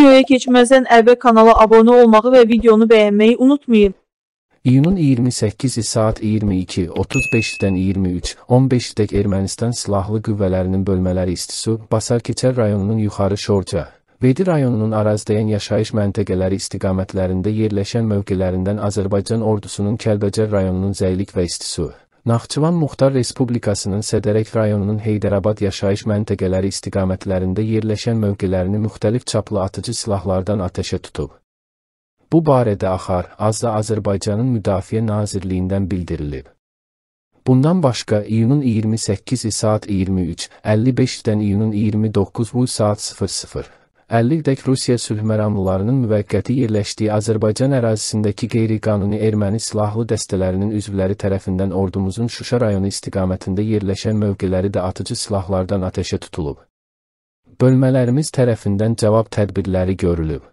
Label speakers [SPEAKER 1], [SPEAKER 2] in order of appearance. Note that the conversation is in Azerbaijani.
[SPEAKER 1] Videoya keçməzdən əvvəl kanala abunə olmağı və videonu bəyənməyi unutmayın.
[SPEAKER 2] İyunun 28-i saat 22:35-dən 23:15-dək Ermənistan silahlı qüvvələrinin bölmələri istisu Basarkeçər rayonunun yuxarı Şorca Bedi rayonunun Arazdayan yaşayış məntəqələri istiqamətlərində yerləşən mövqelərindən Azərbaycan ordusunun Kəlbəcər rayonunun Zəylik və İstisu Naxçıvan Muxtar Respublikasının Sədərək rayonunun Heydərabad yaşayış məntəqələri istiqamətlərində yerləşən mövqelərini müxtəlif çaplı atıcı silahlardan atəşə tutub. Bu barədə Axar, Azda Azərbaycanın Müdafiə Nazirliyindən bildirilib. Bundan başqa iyunun 28-i saat 23:55-dən iyunun 29-u saat 00 50-dək Rusiya sülhməramlılarının müvəqqəti yerləşdiyi Azərbaycan ərazisindəki qeyri-qanuni erməni silahlı dəstələrinin üzvləri tərəfindən ordumuzun Şuşa rayonu istiqamətində yerləşən mövqeləri də atıcı silahlardan atəşə tutulub. Bölmələrimiz tərəfindən cavab tədbirləri görülüb.